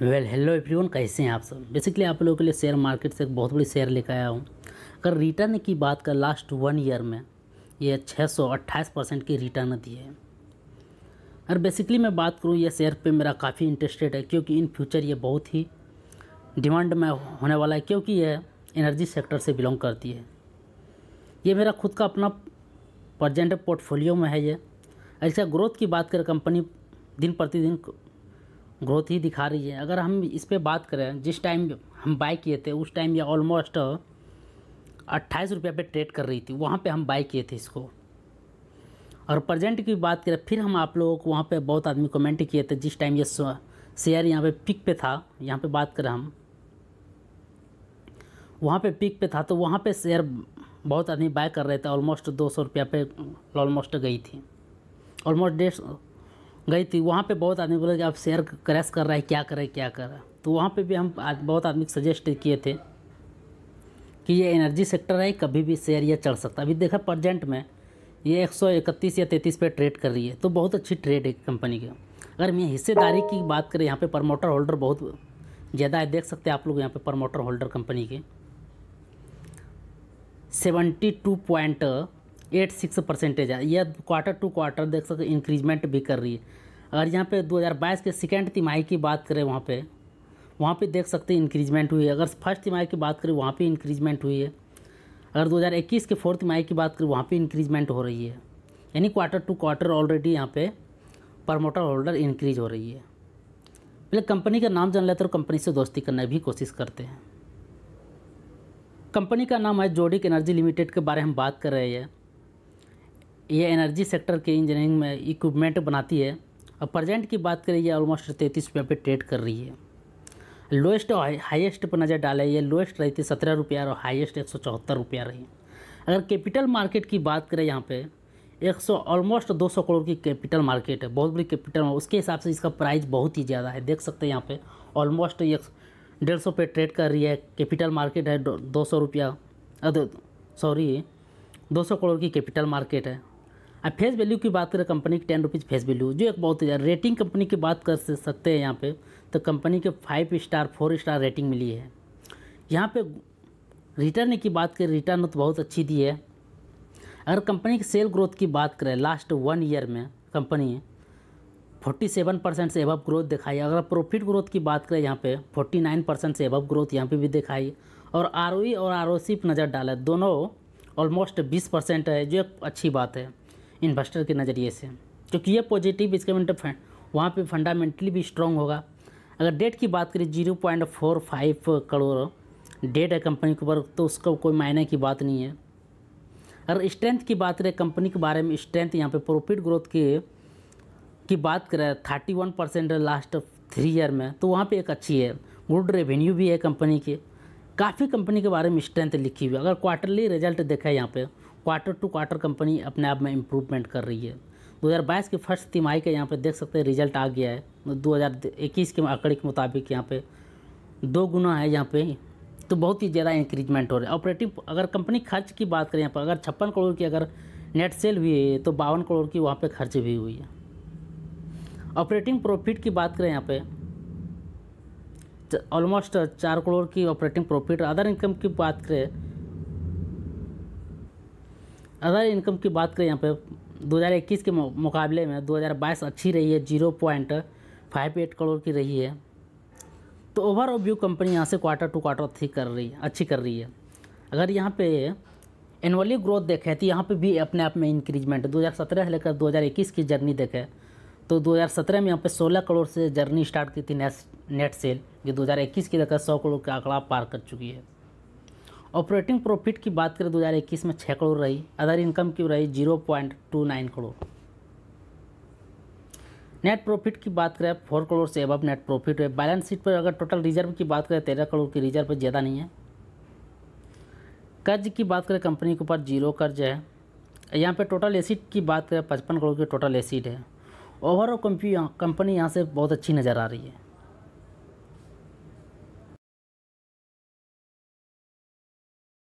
well hello everyone कैसे हैं आप सब बेसिकली आप लोगों के लिए शेयर मार्केट से एक बहुत बड़ी शेयर लेकर आया हूँ अगर रिटर्न की बात कर लास्ट वन ईयर में ये अट्ठाईस परसेंट की रिटर्न दी है और बेसिकली मैं बात करूँ ये शेयर पे मेरा काफ़ी इंटरेस्टेड है क्योंकि इन फ्यूचर ये बहुत ही डिमांड में होने वाला है क्योंकि यह एनर्जी सेक्टर से बिलोंग करती है ये मेरा खुद का अपना प्रजेंट पोर्टफोलियो में है ये ऐसा ग्रोथ की बात करें कंपनी दिन प्रतिदिन ग्रोथ ही दिखा रही है अगर हम इस पर बात करें जिस टाइम हम बाई किए थे उस टाइम ये ऑलमोस्ट अट्ठाईस रुपये पर ट्रेड कर रही थी वहाँ पे हम बाई किए थे इसको और प्रजेंट की बात करें फिर हम आप लोगों को वहाँ पर बहुत आदमी कमेंट किए थे जिस टाइम ये शेयर यहाँ पे पिक पे था यहाँ पे बात करें हम वहाँ पे पिक पे था तो वहाँ पे शेयर बहुत आदमी बाय कर रहे थे ऑलमोस्ट दो सौ रुपया पे ऑलमोस्ट गई थी ऑलमोस्ट डेट्स गई थी वहाँ पे बहुत आदमी बोले कि आप शेयर क्रैश कर रहा है क्या करें क्या कर रहा है तो वहाँ पे भी हम बहुत आदमी सजेस्ट किए थे कि ये एनर्जी सेक्टर है कभी भी शेयर यह चढ़ सकता है अभी देखा प्रजेंट में ये एक या तैंतीस पे ट्रेड कर रही है तो बहुत अच्छी ट्रेड है कंपनी की अगर मैं हिस्सेदारी की बात करें यहाँ पे प्रमोटर होल्डर बहुत ज़्यादा है देख सकते हैं आप लोग यहाँ पे प्रमोटर होल्डर कंपनी के seventy two point eight six percentage है यह क्वार्टर टू क्वार्टर देख सकते इंक्रीजमेंट भी कर रही है अगर यहाँ पे 2022 के सेकेंड तिमाही की बात करें वहाँ पे वहाँ पे देख सकते हैं इंक्रीजमेंट हुई है अगर फर्स्ट तिमाही की बात करें वहाँ पे इंक्रीजमेंट हुई है अगर 2021 के फोर्थ तिमाही की बात करें वहाँ पे इंक्रीजमेंट हो रही है यानी क्वार्टर टू क्वार्टर ऑलरेडी यहाँ पे प्रमोटर होल्डर इंक्रीज हो रही है पहले कंपनी का नाम जान लेते हैं कंपनी से दोस्ती करने भी कोशिश करते हैं कंपनी का नाम है जोडिक एनर्जी लिमिटेड के बारे में हम बात कर रहे हैं ये एनर्जी सेक्टर के इंजीनियरिंग में इक्विपमेंट बनाती है और प्रजेंट की बात करें यह ऑलमोस्ट तैंतीस रुपये पर ट्रेड कर रही है लोएस्ट और हाइस्ट पर नज़र डाले ये लोएस्ट रही थी सत्रह रुपया और हाइस्ट एक सौ चौहत्तर रुपया रही अगर कैपिटल मार्केट की बात करें यहाँ पे एक सौ ऑलमोस्ट दो सौ करोड़ की कैपिटल मार्केट है बहुत बड़ी कैपिटल उसके हिसाब से इसका प्राइस बहुत ही ज़्यादा है देख सकते हैं यहाँ पे ऑलमोस्ट एक डेढ़ सौ पे ट्रेड कर रही है कैपिटल मार्केट है दो सौ रुपया सॉरी दो सौ करोड़ की कैपिटल मार्केट है अब फेस वैल्यू की बात करें कंपनी की टेन रुपीज़ फेस वैल्यू जो एक बहुत ही रेटिंग कंपनी की बात कर सकते हैं यहाँ पे तो कंपनी के five star four star rating मिली है यहाँ पे रिटर्न की बात करें रिटर्न तो बहुत अच्छी दी है अगर कंपनी की सेल ग्रोथ की बात करें लास्ट वन ईयर में कंपनी सेवन परसेंट से एबव ग्रोथ दिखाई अगर प्रॉफिट ग्रोथ की बात करें यहाँ पे नाइन परसेंट से एबव ग्रोथ यहाँ पे भी दिखाई और आर e और आर पर नज़र डालें दोनों ऑलमोस्ट बीस परसेंट है जो एक अच्छी बात है इन्वेस्टर के नज़रिए से क्योंकि ये पॉजिटिव इसके मिनट मतलब फंड वहाँ पर फंडामेंटली भी स्ट्रॉन्ग होगा अगर डेट की बात करें zero point four five crore debt है कंपनी के ऊपर तो उसका कोई मायने की बात नहीं है अगर स्ट्रेंथ की बात करें कंपनी के बारे में स्ट्रेंथ यहाँ पे प्रॉफिट ग्रोथ की की बात करें thirty one percent last three year में तो वहाँ पे एक अच्छी है गुड रेवेन्यू भी है कंपनी की काफ़ी कंपनी के बारे में स्ट्रेंथ लिखी हुई है अगर क्वार्टरली रिजल्ट देखा है यहाँ पर क्वार्टर टू क्वार्टर कंपनी अपने आप में इम्प्रूवमेंट कर रही है 2022 की फर्स्ट तिमाही का यहाँ पर देख सकते हैं रिजल्ट आ गया है 2021 के आंकड़े के मुताबिक यहाँ पे दो गुना है यहाँ पे तो बहुत ही ज़्यादा इंक्रीजमेंट हो रहा है ऑपरेटिव अगर कंपनी खर्च की बात करें यहाँ पर अगर छप्पन करोड़ की अगर नेट सेल हुई है तो बावन करोड़ की वहाँ पर खर्च भी हुई है ऑपरेटिंग प्रॉफिट की बात करें यहाँ पे ऑलमोस्ट तो चार करोड़ की ऑपरेटिंग प्रॉफिट अदर इनकम की बात करें अगर इनकम की बात करें यहाँ पे 2021 के मुकाबले में 2022 अच्छी रही है zero point five eight crore की रही है तो ओवरऑल व्यू कंपनी यहाँ से क्वार्टर टू क्वार्टर अच्छी कर रही है अच्छी कर रही है अगर यहाँ पे एनुअली ग्रोथ देखें तो यहाँ पे भी अपने आप में इंक्रीजमेंट है सत्रह से लेकर इक्कीस की जर्नी देखें तो 2017 में यहाँ पे 16 करोड़ से जर्नी स्टार्ट की थी नेट सेल जो 2021 की लेकर 100 करोड़ का आंकड़ा पार कर चुकी है ऑपरेटिंग प्रॉफिट की बात करें दो हज़ार इक्कीस में छः करोड़ रही अदर इनकम की रही zero point two nine crore net profit की बात करें फोर करोड़ से अबव नेट प्रॉफिट है बैलेंस शीट पर अगर टोटल रिजर्व की बात करें तेरह करोड़ की रिजर्व ज़्यादा नहीं है कर्ज की बात करें कंपनी के ऊपर जीरो कर्ज है यहाँ पर टोटल एसिड की बात करें पचपन करोड़ की टोटल एसिड है ओवरऑल कंपनी यहाँ से बहुत अच्छी नज़र आ रही है